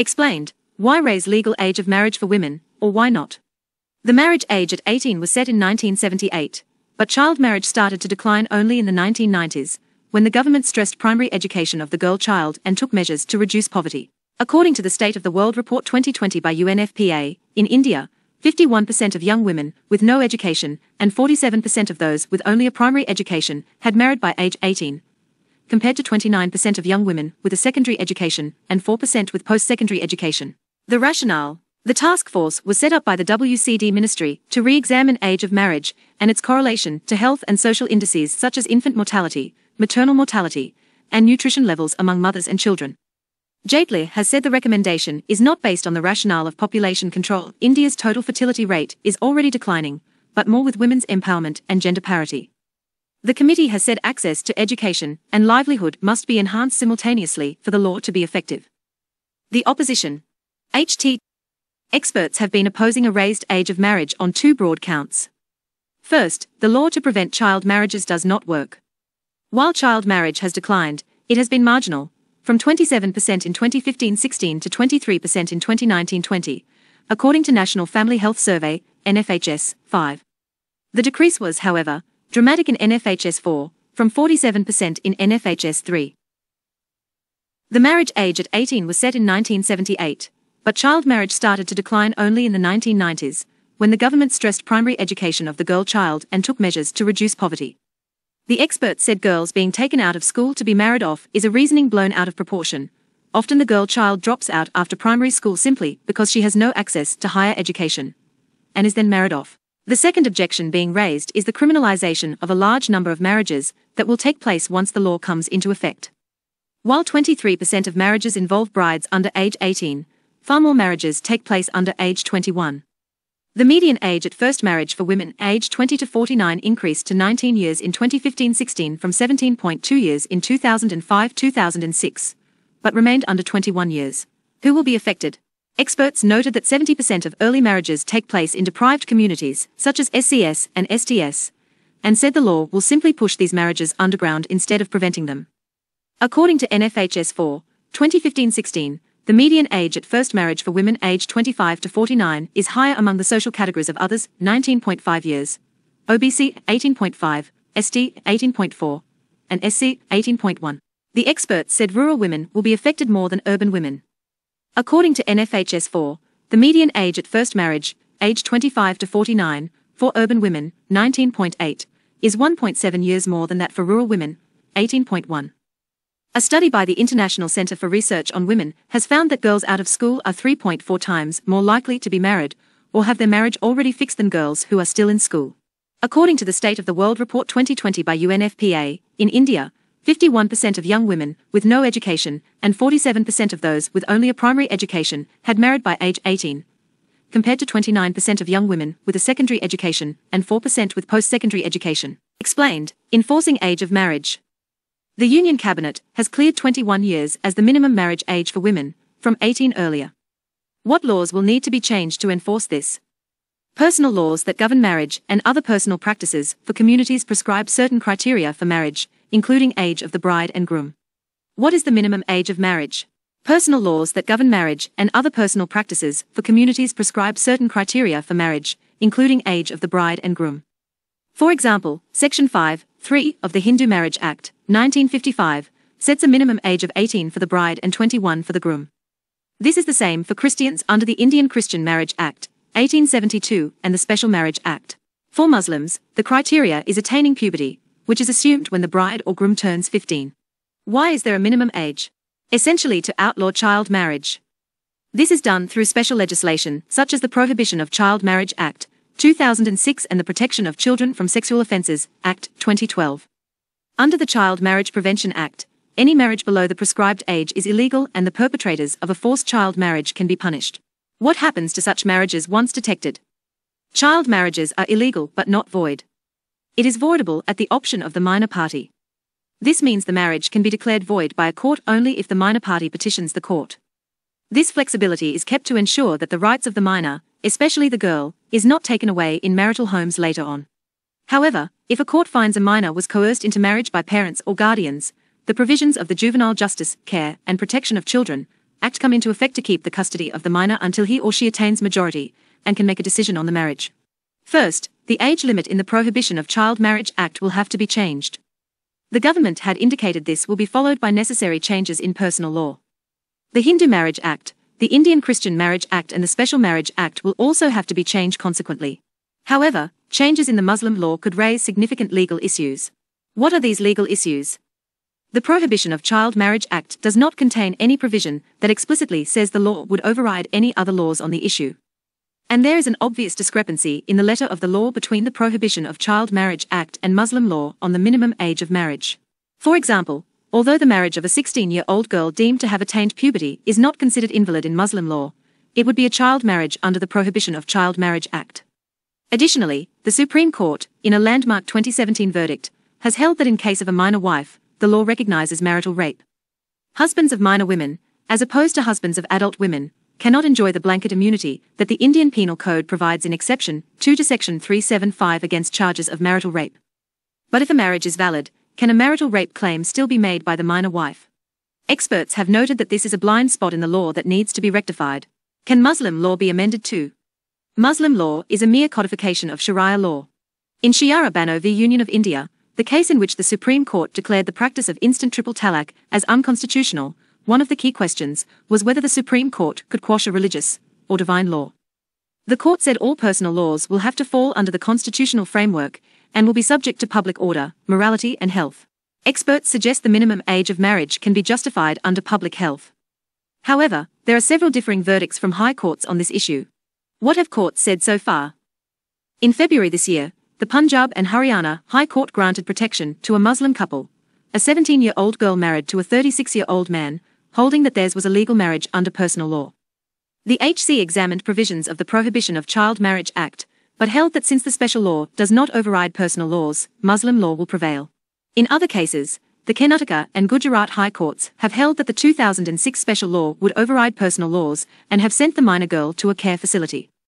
explained why raise legal age of marriage for women, or why not? The marriage age at 18 was set in 1978, but child marriage started to decline only in the 1990s, when the government stressed primary education of the girl child and took measures to reduce poverty. According to the State of the World Report 2020 by UNFPA, in India, 51% of young women with no education and 47% of those with only a primary education had married by age 18, compared to 29% of young women with a secondary education and 4% with post-secondary education. The rationale The task force was set up by the WCD Ministry to re-examine age of marriage and its correlation to health and social indices such as infant mortality, maternal mortality, and nutrition levels among mothers and children. Jaitley has said the recommendation is not based on the rationale of population control. India's total fertility rate is already declining, but more with women's empowerment and gender parity. The committee has said access to education and livelihood must be enhanced simultaneously for the law to be effective. The opposition. HT. Experts have been opposing a raised age of marriage on two broad counts. First, the law to prevent child marriages does not work. While child marriage has declined, it has been marginal, from 27% in 2015-16 to 23% in 2019-20, according to National Family Health Survey, NFHS, 5. The decrease was, however, dramatic in NFHS 4, from 47% in NFHS 3. The marriage age at 18 was set in 1978, but child marriage started to decline only in the 1990s, when the government stressed primary education of the girl child and took measures to reduce poverty. The experts said girls being taken out of school to be married off is a reasoning blown out of proportion. Often the girl child drops out after primary school simply because she has no access to higher education and is then married off. The second objection being raised is the criminalization of a large number of marriages that will take place once the law comes into effect. While 23% of marriages involve brides under age 18, far more marriages take place under age 21. The median age at first marriage for women aged 20 to 49 increased to 19 years in 2015 16 from 17.2 years in 2005 2006, but remained under 21 years. Who will be affected? Experts noted that 70% of early marriages take place in deprived communities, such as SCS and STS, and said the law will simply push these marriages underground instead of preventing them. According to NFHS 4, 2015 16, the median age at first marriage for women aged 25 to 49 is higher among the social categories of others 19.5 years, OBC 18.5, ST 18.4, and SC 18.1. The experts said rural women will be affected more than urban women. According to NFHS 4, the median age at first marriage, age 25 to 49, for urban women, 19.8, is 1.7 years more than that for rural women, 18.1. A study by the International Center for Research on Women has found that girls out of school are 3.4 times more likely to be married or have their marriage already fixed than girls who are still in school. According to the State of the World Report 2020 by UNFPA, in India, 51% of young women with no education and 47% of those with only a primary education had married by age 18, compared to 29% of young women with a secondary education and 4% with post-secondary education. Explained, enforcing age of marriage. The Union Cabinet has cleared 21 years as the minimum marriage age for women, from 18 earlier. What laws will need to be changed to enforce this? Personal laws that govern marriage and other personal practices for communities prescribe certain criteria for marriage, including age of the bride and groom. What is the minimum age of marriage? Personal laws that govern marriage and other personal practices for communities prescribe certain criteria for marriage, including age of the bride and groom. For example, Section 5, 3 of the Hindu Marriage Act, 1955, sets a minimum age of 18 for the bride and 21 for the groom. This is the same for Christians under the Indian Christian Marriage Act, 1872, and the Special Marriage Act. For Muslims, the criteria is attaining puberty, which is assumed when the bride or groom turns 15. Why is there a minimum age? Essentially to outlaw child marriage. This is done through special legislation, such as the Prohibition of Child Marriage Act, 2006 and the Protection of Children from Sexual Offences, Act, 2012. Under the Child Marriage Prevention Act, any marriage below the prescribed age is illegal and the perpetrators of a forced child marriage can be punished. What happens to such marriages once detected? Child marriages are illegal but not void. It is voidable at the option of the minor party. This means the marriage can be declared void by a court only if the minor party petitions the court. This flexibility is kept to ensure that the rights of the minor, especially the girl, is not taken away in marital homes later on. However, if a court finds a minor was coerced into marriage by parents or guardians, the provisions of the Juvenile Justice, Care, and Protection of Children Act come into effect to keep the custody of the minor until he or she attains majority and can make a decision on the marriage. First, the age limit in the Prohibition of Child Marriage Act will have to be changed. The government had indicated this will be followed by necessary changes in personal law. The Hindu Marriage Act, the Indian Christian Marriage Act, and the Special Marriage Act will also have to be changed consequently. However, changes in the Muslim law could raise significant legal issues. What are these legal issues? The Prohibition of Child Marriage Act does not contain any provision that explicitly says the law would override any other laws on the issue. And there is an obvious discrepancy in the letter of the law between the Prohibition of Child Marriage Act and Muslim law on the minimum age of marriage. For example, although the marriage of a 16-year-old girl deemed to have attained puberty is not considered invalid in Muslim law, it would be a child marriage under the Prohibition of Child Marriage Act. Additionally, the Supreme Court, in a landmark 2017 verdict, has held that in case of a minor wife, the law recognizes marital rape. Husbands of minor women, as opposed to husbands of adult women, cannot enjoy the blanket immunity that the Indian Penal Code provides in exception 2 to section 375 against charges of marital rape. But if a marriage is valid, can a marital rape claim still be made by the minor wife? Experts have noted that this is a blind spot in the law that needs to be rectified. Can Muslim law be amended too? Muslim law is a mere codification of Sharia law. In Shiara Bano v Union of India, the case in which the Supreme Court declared the practice of instant triple talaq as unconstitutional, one of the key questions was whether the Supreme Court could quash a religious or divine law. The court said all personal laws will have to fall under the constitutional framework and will be subject to public order, morality, and health. Experts suggest the minimum age of marriage can be justified under public health. However, there are several differing verdicts from high courts on this issue. What have courts said so far? In February this year, the Punjab and Haryana High Court granted protection to a Muslim couple, a 17 year old girl married to a 36 year old man, holding that theirs was a legal marriage under personal law. The HC examined provisions of the Prohibition of Child Marriage Act, but held that since the special law does not override personal laws, Muslim law will prevail. In other cases, the Karnataka and Gujarat High Courts have held that the 2006 special law would override personal laws and have sent the minor girl to a care facility.